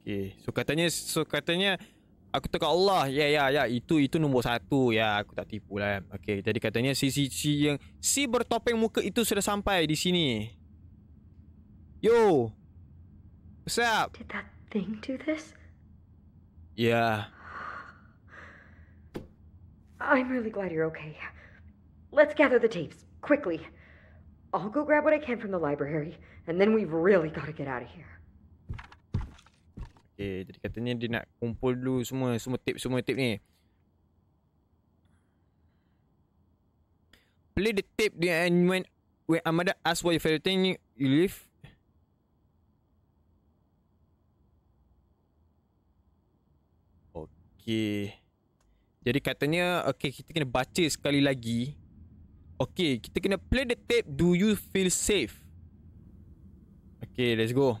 Okay. So katanya so katanya aku tukar Allah. Ya ya ya itu itu nombor satu Ya aku tak tipu lah. Okey, Jadi katanya si si si yang si bertopeng muka itu sudah sampai di sini. Yo. What's Did that thing do this? Yeah. I'm really glad you're okay. Let's gather the tapes quickly. I'll go grab what I can from the library, and then we've really got to get out of here. Okay, jadi katanya dia nak kumpul dulu semua semua tip semua tip ni. Play the tip dia and when when Amada ask what your favorite thing you leave. Okay. Jadi katanya okay kita kena baca sekali lagi. Okay, kita kena play the tape. Do you feel safe? Okay, let's go.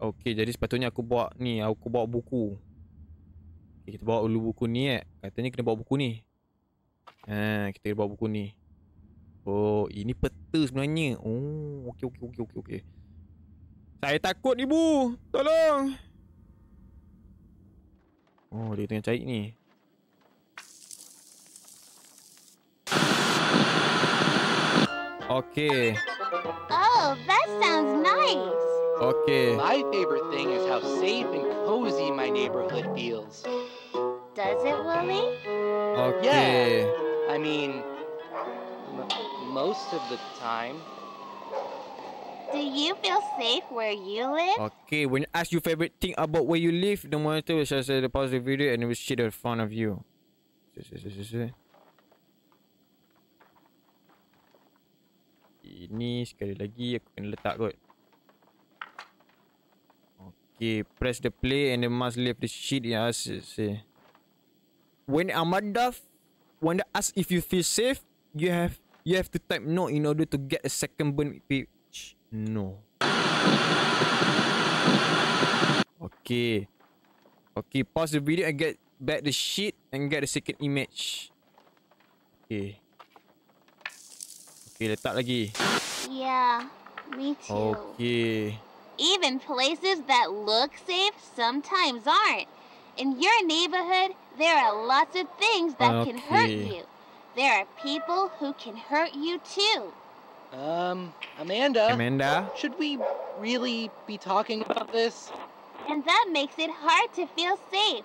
Okey jadi sepatutnya aku bawa ni Aku bawa buku okay, Kita bawa dulu buku ni eh Katanya kena bawa buku ni Ha, kita bawa buku ni Oh ini peta sebenarnya Oh okey okey okey okey okey Saya takut ibu Tolong Oh dia tengah cari ni Okay. Oh, that sounds nice. Okay. My favorite thing is how safe and cozy my neighborhood feels. Does it, Willie? Okay. Yeah. I mean, most of the time. Do you feel safe where you live? Okay, when ask your favorite thing about where you live, the monitor will just uh, say the positive video and it will shit in front of you. Ini sekali lagi aku kena letak kot. Okay, press the play and then must leave the sheet in us. See. When Amadaf wonder ask if you feel safe, you have you have to type no in order to get a second burn page. No. Okay. Okay, pause the video and get back the sheet and get the second image. Okay. Okay, letak lagi. Yeah, me too. Okay. Even places that look safe sometimes aren't. In your neighborhood, there are lots of things that okay. can hurt you. There are people who can hurt you too. Um, Amanda. Amanda. Should we really be talking about this? And that makes it hard to feel safe.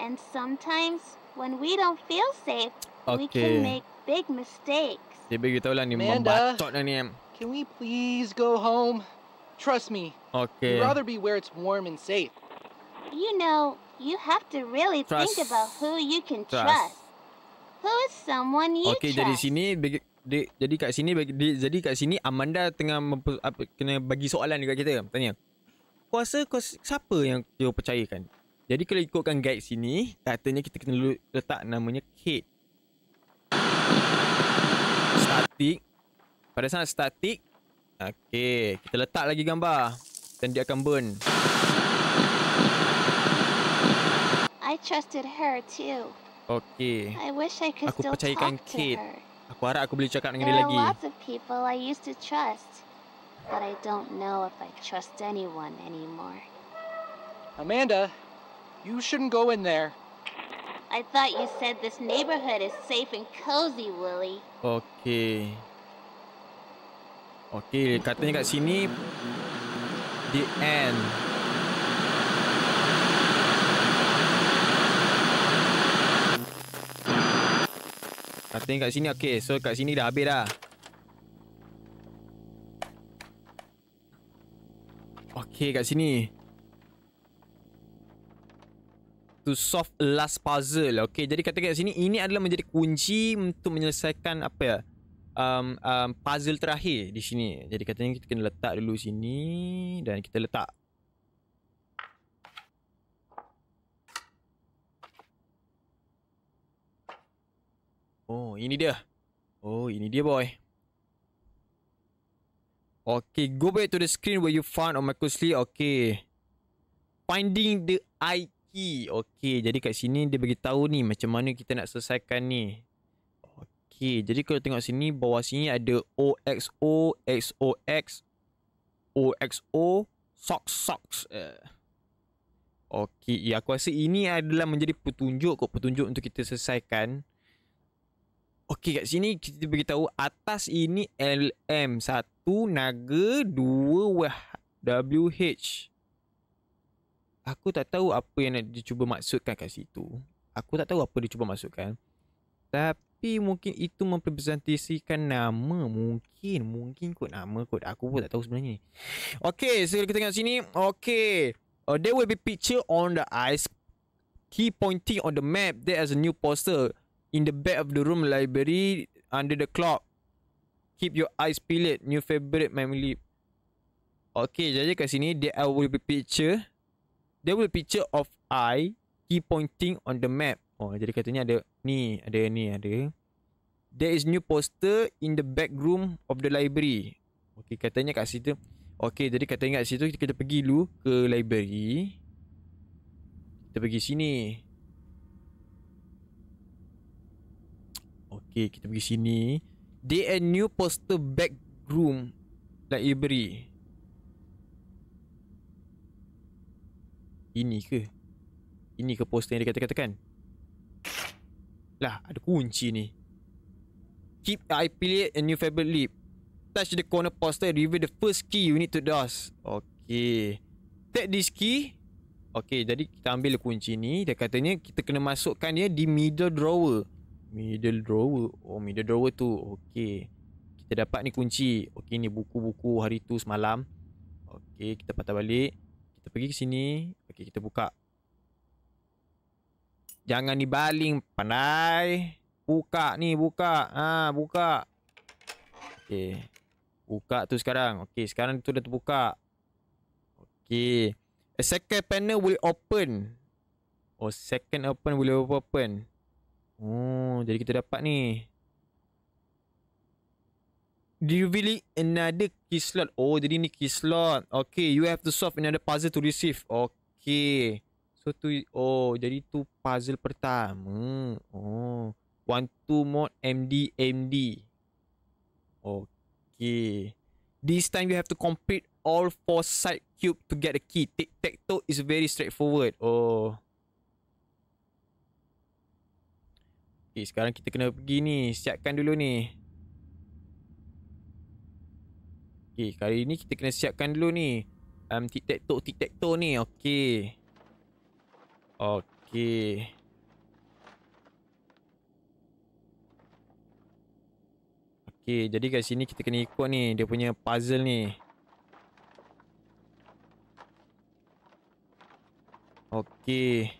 And sometimes when we don't feel safe, okay. we can make big mistakes. Dia lah ni Can we please go home? Trust me. Okay. You'd rather be where it's warm and safe. You know, you have to really trust. think about who you can trust. trust. Who is someone you okay, trust? Okay, jadi sini bagi di, jadi kat sini di, jadi kat sini Amanda tengah mempu, apa, kena bagi soalan dekat kita. Tanya. Kuasa kuasa siapa yang dia percayakan? Jadi kalau ikutkan guide sini, katanya kita kena letak namanya Kate. Statik. Pada saat statik, Okay, kita letak lagi gambar dan dia akan burn. I trusted her too. Okay. I wish I could aku still talk to Kate. her. Aku harap aku boleh cakap dengan There dia lagi. There are lots of people I used to trust, but I don't know if I trust anyone anymore. Amanda, you shouldn't go in there. I thought you said this neighborhood is safe and cozy, Willie. Okay. Okey, katanya kat sini the end. Katanya kat sini okey, so kat sini dah habis dah. Okey, kat sini. To solve last puzzle. Okey, jadi katanya kat sini ini adalah menjadi kunci untuk menyelesaikan apa ya? um, um, puzzle terakhir di sini. Jadi katanya kita kena letak dulu sini dan kita letak. Oh, ini dia. Oh, ini dia boy. Okay, go back to the screen where you found Omakusli. Okay. Finding the I key. Okay, jadi kat sini dia bagi tahu ni macam mana kita nak selesaikan ni. Okey, jadi kalau tengok sini bawah sini ada OXO XOX OXO socks socks. Eh. Okey, ya aku rasa ini adalah menjadi petunjuk kot petunjuk untuk kita selesaikan. Okey, kat sini kita tahu atas ini LM1 naga 2 wah WH. Aku tak tahu apa yang nak dicuba maksudkan kat situ. Aku tak tahu apa dia cuba maksudkan. Tapi tapi mungkin itu mempresentasikan nama mungkin mungkin kot nama kot aku pun tak tahu sebenarnya ni okey so kita tengok sini Okay, uh, there will be picture on the ice He pointing on the map there is a new poster in the back of the room library under the clock keep your eyes peeled new favorite memory Okay, jadi kat sini there will be picture there will be picture of i He pointing on the map oh jadi katanya ada Ni ada ni ada. There is new poster in the back room of the library. Okay katanya kat situ. Okay jadi katanya kat situ kita, kita pergi dulu ke library. Kita pergi sini. Okay kita pergi sini. There is new poster back room library. Ini ke? Ini ke poster yang dia kata-katakan? Lah ada kunci ni Keep I play a new fabric leap Touch the corner poster Reveal the first key you need to dust Okay Take this key Okay jadi kita ambil kunci ni Dia katanya kita kena masukkan dia di middle drawer Middle drawer Oh middle drawer tu Okay Kita dapat ni kunci Okay ni buku-buku hari tu semalam Okay kita patah balik Kita pergi ke sini Okay kita buka Jangan dibaling pandai. Buka ni, buka. Ha, buka. Okey. Buka tu sekarang. Okey, sekarang tu dah terbuka. Okey. A second panel will open. Oh, second open will open. Oh, jadi kita dapat ni. Do you really another key slot? Oh, jadi ni key slot. Okay, you have to solve another puzzle to receive. Okay. So tu oh jadi tu puzzle pertama. Oh, one two mode MD MD. Okay. This time you have to complete all four side cube to get the key. Tic tac toe is very straightforward. Oh. Okay, sekarang kita kena pergi ni. Siapkan dulu ni. Okay, kali ni kita kena siapkan dulu ni. Um, tic tac toe tic tac toe ni. Okay. Okey. Okey, jadi kat sini kita kena ikut ni dia punya puzzle ni. Okey.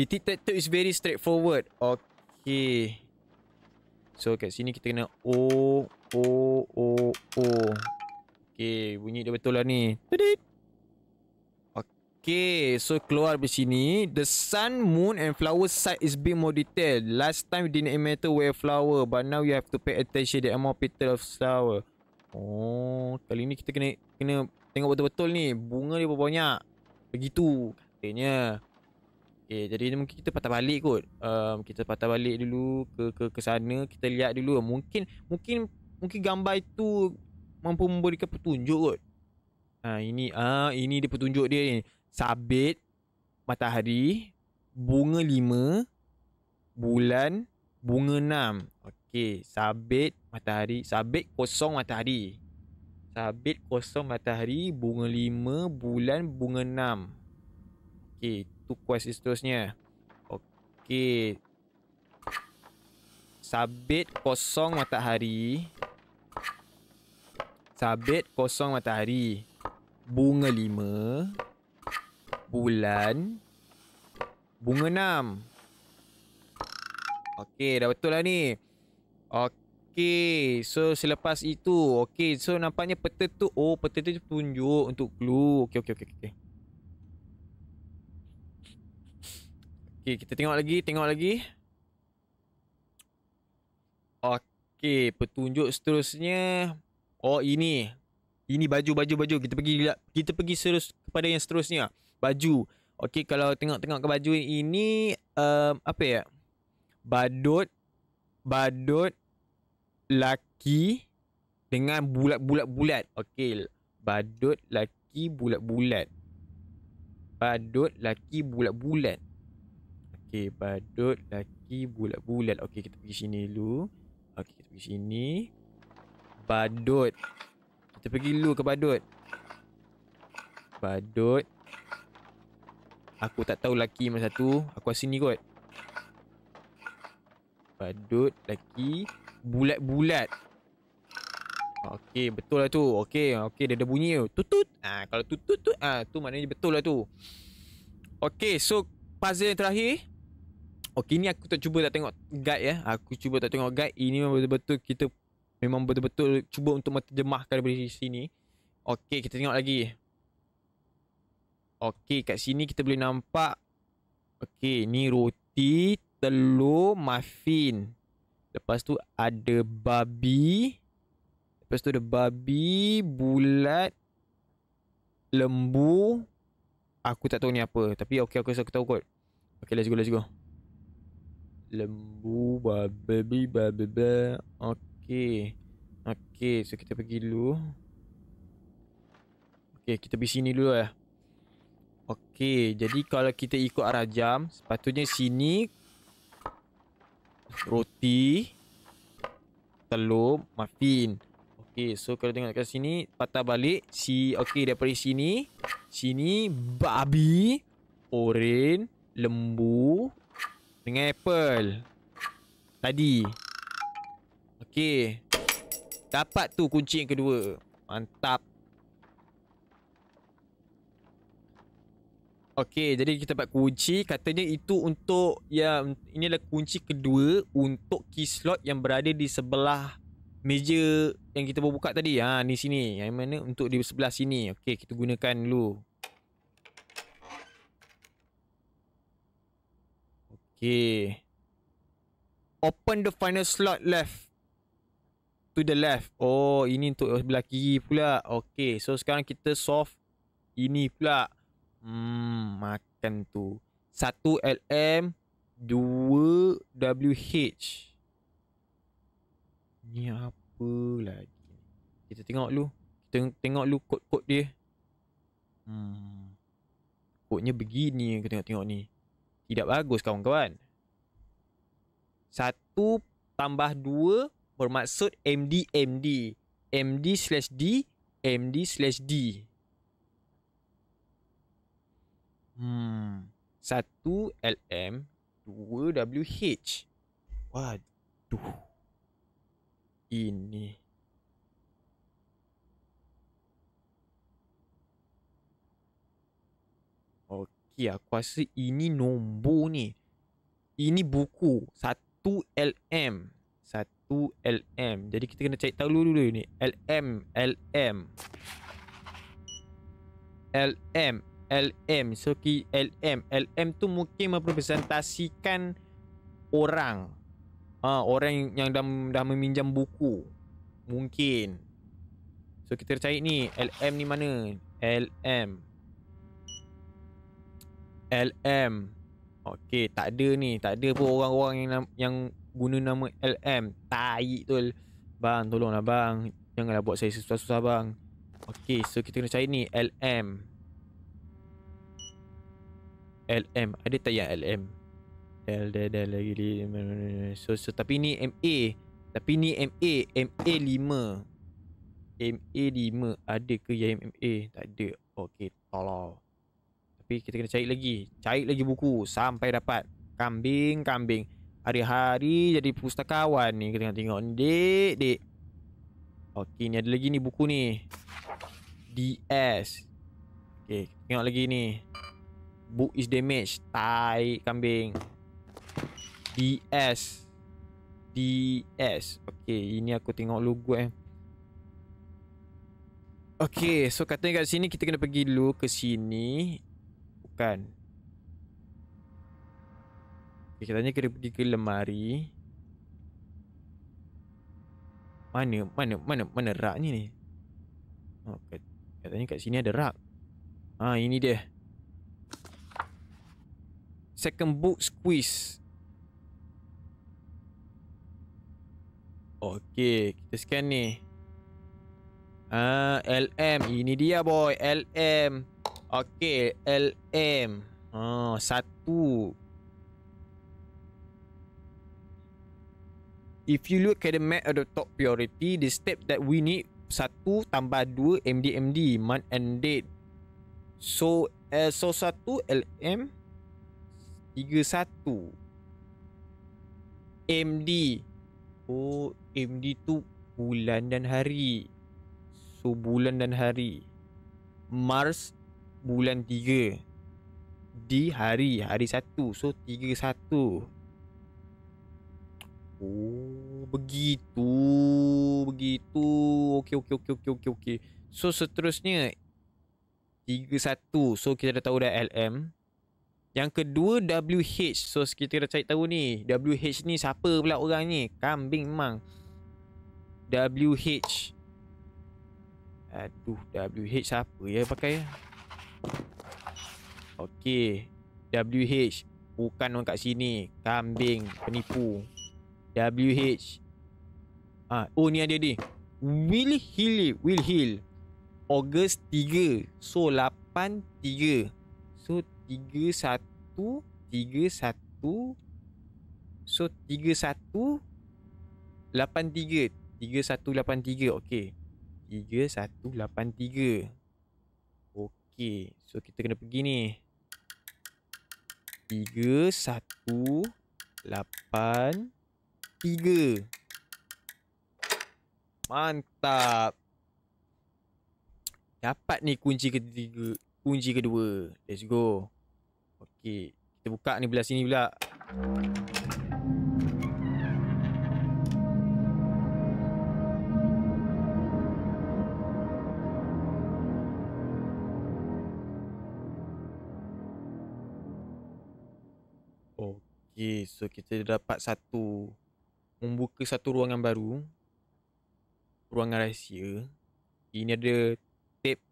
Titik tetap is very straightforward. Okey. So kat sini kita kena O O O O. Okey, bunyi dia betul lah ni. Tudit. Okay, so keluar dari sini. The sun, moon and flower side is being more detailed. Last time you didn't matter where flower. But now you have to pay attention. the are more petals of flower. Oh, kali ni kita kena kena tengok betul-betul ni. Bunga dia berapa banyak. Begitu katanya. Okay, jadi mungkin kita patah balik kot. Um, kita patah balik dulu ke ke ke sana. Kita lihat dulu. Mungkin mungkin mungkin gambar itu mampu memberikan petunjuk kot. Ha, ini ah ini dia petunjuk dia ni sabit, matahari, bunga lima, bulan, bunga enam. Okey, sabit, matahari, sabit kosong matahari. Sabit kosong matahari, bunga lima, bulan, bunga enam. Okey, tu quest seterusnya. Okey. Sabit kosong matahari. Sabit kosong matahari. Bunga lima bulan bunga enam. Okey, dah betul lah ni. Okey, so selepas itu, okey, so nampaknya peta tu oh, peta tu tunjuk untuk clue. Okey, okey, okey, okey. Okay, kita tengok lagi, tengok lagi. Okey, petunjuk seterusnya oh ini. Ini baju-baju-baju kita pergi kita pergi terus kepada yang seterusnya baju. Okey kalau tengok-tengok ke baju ini um, apa ya? Badut badut laki dengan bulat-bulat-bulat. Okey. Badut laki bulat-bulat. Badut laki bulat-bulat. Okey, badut laki bulat-bulat. Okey, kita pergi sini dulu. Okey, kita pergi sini. Badut. Kita pergi dulu ke badut. Badut Aku tak tahu lelaki mana satu Aku rasa ni kot Badut lelaki Bulat-bulat Okay betul lah tu Okay okay dia ada bunyi tu Tutut Ah ha, Kalau tutut tu ah ha, Tu maknanya betul lah tu Okay so Puzzle yang terakhir Okay ni aku tak cuba tak tengok guide ya Aku cuba tak tengok guide Ini memang betul-betul kita Memang betul-betul cuba untuk menerjemahkan dari sini Okay kita tengok lagi Okey, kat sini kita boleh nampak. Okey, ni roti, telur, muffin. Lepas tu ada babi. Lepas tu ada babi, bulat, lembu. Aku tak tahu ni apa. Tapi okey, aku rasa aku tahu kot. Okey, let's go, let's go. Lembu, babi, babi, babi. Okey. Okey, so kita pergi dulu. Okey, kita pergi sini dulu lah. Ya. Okey, jadi kalau kita ikut arah jam, sepatutnya sini roti telur muffin. Okey, so kalau tengok kat sini patah balik si okey daripada sini, sini babi, oren, lembu dengan apple. Tadi. Okey. Dapat tu kunci yang kedua. Mantap. Okey, jadi kita buat kunci. Katanya itu untuk ya ini adalah kunci kedua untuk key slot yang berada di sebelah meja yang kita buka tadi. Ha, ni sini. Yang mana untuk di sebelah sini. Okey, kita gunakan dulu. Okey. Open the final slot left. To the left. Oh, ini untuk sebelah kiri pula. Okey, so sekarang kita solve ini pula. Hmm, makan tu. 1 LM, 2 WH. Ni apa lagi? Kita tengok dulu. Kita tengok dulu kod-kod dia. Hmm. Kodnya begini kita tengok-tengok ni. Tidak bagus kawan-kawan. 1 tambah 2 bermaksud MD-MD. MD slash D, MD slash d 1LM 2WH Waduh Ini Okey aku rasa ini nombor ni Ini buku 1LM 1LM Jadi kita kena cari tahu dulu, dulu ni LM LM LM LM so LM LM tu mungkin merepresentasikan orang ha, orang yang dah, dah meminjam buku mungkin so kita cari ni LM ni mana LM LM Okay tak ada ni tak ada pun orang-orang yang yang guna nama LM tai tu bang tolonglah bang janganlah buat saya susah-susah bang Okay so kita kena cari ni LM LM ada tak yang LM L dah dah lagi so, so tapi ni MA tapi ni MA MA 5 MA 5 ada ke yang MA tak ada okey tolong tapi kita kena cari lagi cari lagi buku sampai dapat kambing kambing hari-hari jadi pustakawan ni kita tengok tengok dek dek okey ni ada lagi ni buku ni DS okey tengok lagi ni Book is damaged Tai kambing DS DS Okay ini aku tengok logo eh Okay so katanya kat sini kita kena pergi dulu ke sini Bukan okay, Katanya kena pergi ke lemari Mana mana mana mana rak ni ni oh, Katanya kat sini ada rak Ah ini dia second book squeeze. Okey, kita scan ni. Ah, uh, LM, ini dia boy, LM. okay, LM. oh, ha, satu. If you look at the map of the top priority, the step that we need satu tambah dua MDMD month and date. So, uh, so satu LM 31 MD, Oh MD tu bulan dan hari So bulan dan hari Mars bulan 3 Di hari, hari 1 So 31 Oh begitu Begitu Okay okay okay okay okay, okay. So seterusnya 31 So kita dah tahu dah LM yang kedua WH So kita dah cari tahu ni WH ni siapa pula orang ni Kambing memang WH Aduh WH siapa ya pakai Okay WH Bukan orang kat sini Kambing Penipu WH ha. Ah, oh ni ada ni Will Hill Will Hill August 3 So 8 3 So 31 So 31 3183 Okay 3183 Okay So kita kena pergi ni 3183 Mantap Dapat ni kunci ketiga Kunci kedua Let's go Okey, kita buka ni belah sini pula. okay so kita dapat satu membuka satu ruangan baru. Ruangan rahsia. Ini ada tape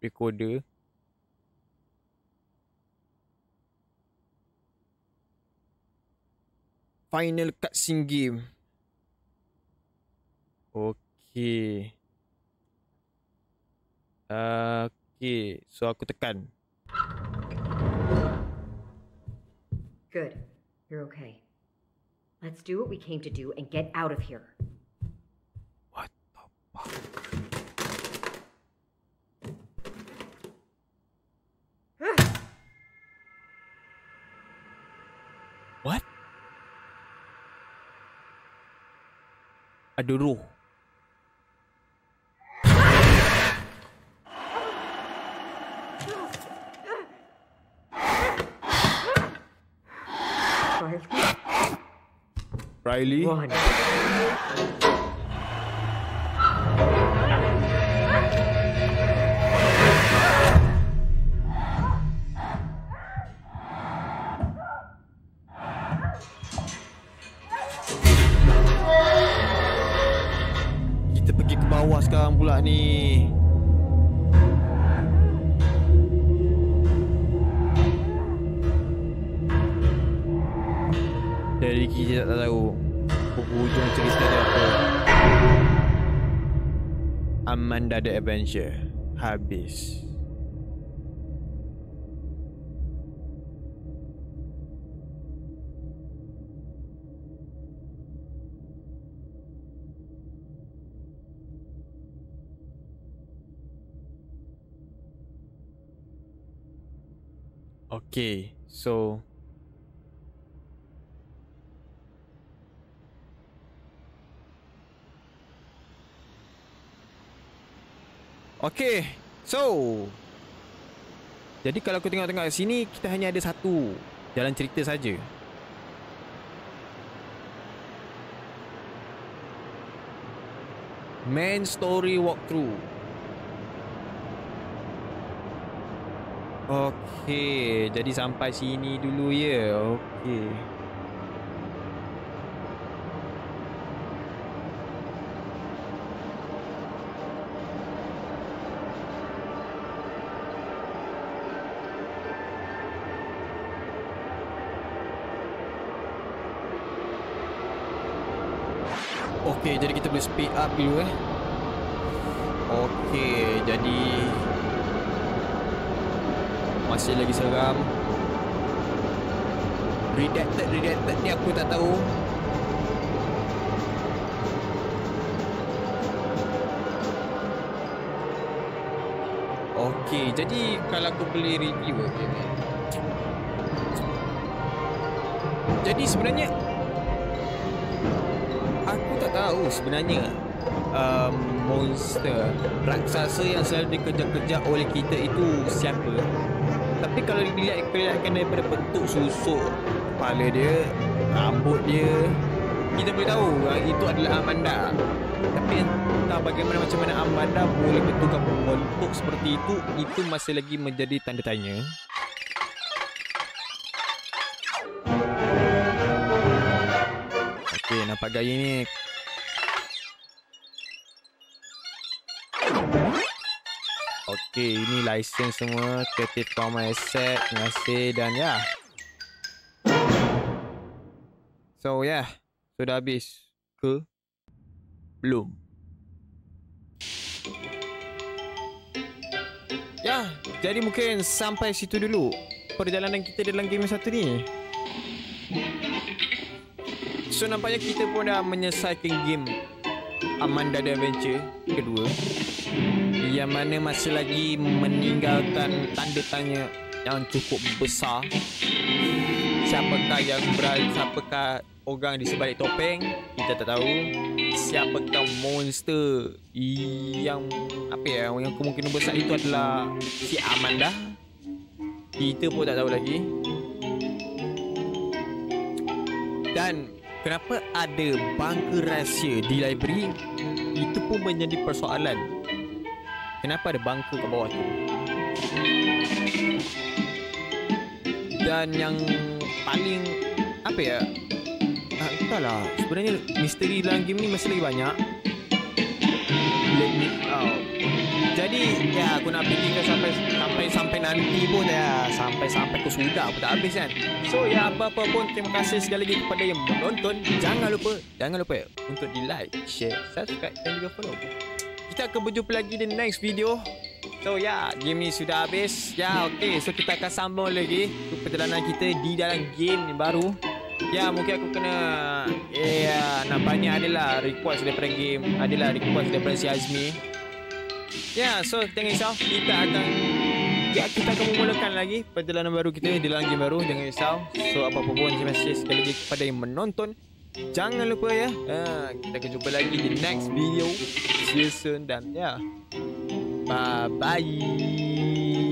recorder. final cutscene game. Okay. Uh, ah, okay. So aku tekan. Good. You're okay. Let's do what we came to do and get out of here. What the fuck? ada roh. Riley. Riley. jadi apa Amanda The Avenger habis Okay, so Okay So Jadi kalau aku tengok-tengok sini Kita hanya ada satu Jalan cerita saja. Main story walkthrough Okay Jadi sampai sini dulu ya Okay speed up dulu eh Okey, jadi Masih lagi seram Redacted, redacted ni aku tak tahu Okey, jadi kalau aku beli review okay, Jadi sebenarnya tahu sebenarnya um, monster raksasa yang selalu dikejar-kejar oleh kita itu siapa tapi kalau dilihat kelihatan daripada bentuk susuk kepala dia rambut dia kita boleh tahu ah, itu adalah Amanda tapi entah bagaimana macam mana Amanda boleh bertukar bentuk seperti itu itu masih lagi menjadi tanda tanya Okay, nampak gaya ini. Okay, ini license semua. Kepit Thomas Asset. Terima kasih dan ya. Yeah. So, ya. Yeah. Sudah habis. Ke? Belum. Ya, yeah. jadi mungkin sampai situ dulu. Perjalanan kita dalam game yang satu ni. So, nampaknya kita pun dah menyelesaikan game Amanda The Adventure kedua yang mana masih lagi meninggalkan tanda tanya yang cukup besar siapakah yang berani? siapakah orang di sebalik topeng kita tak tahu siapakah monster yang apa ya yang kemungkinan besar itu adalah si Amanda kita pun tak tahu lagi dan kenapa ada bangka rahsia di library itu pun menjadi persoalan Kenapa ada bangku kat bawah tu? Dan yang paling apa ya? Ah, entahlah. Sebenarnya misteri dalam game ni masih banyak. Let me out. Jadi, ya aku nak fikirkan sampai sampai sampai nanti pun ya, sampai sampai aku sudah aku tak habis kan. So, ya apa-apa pun terima kasih sekali lagi kepada yang menonton. Jangan lupa, jangan lupa ya, untuk di like, share, subscribe dan juga follow kita akan berjumpa lagi di next video. So ya, yeah, game ni sudah habis. Ya, yeah, okey. So kita akan sambung lagi ke perjalanan kita di dalam game ni baru. Ya, yeah, mungkin aku kena eh ya, yeah, nak banyak adalah request daripada game, adalah request daripada si Azmi. Ya, yeah, so jangan risau. Kita akan Ya, kita akan memulakan lagi perjalanan baru kita di dalam game baru. Jangan risau. So, apa-apa pun, terima kasih sekali lagi kepada yang menonton. Jangan lupa ya. Uh, kita akan jumpa lagi di next video. See you soon dan ya. Yeah. Bye bye.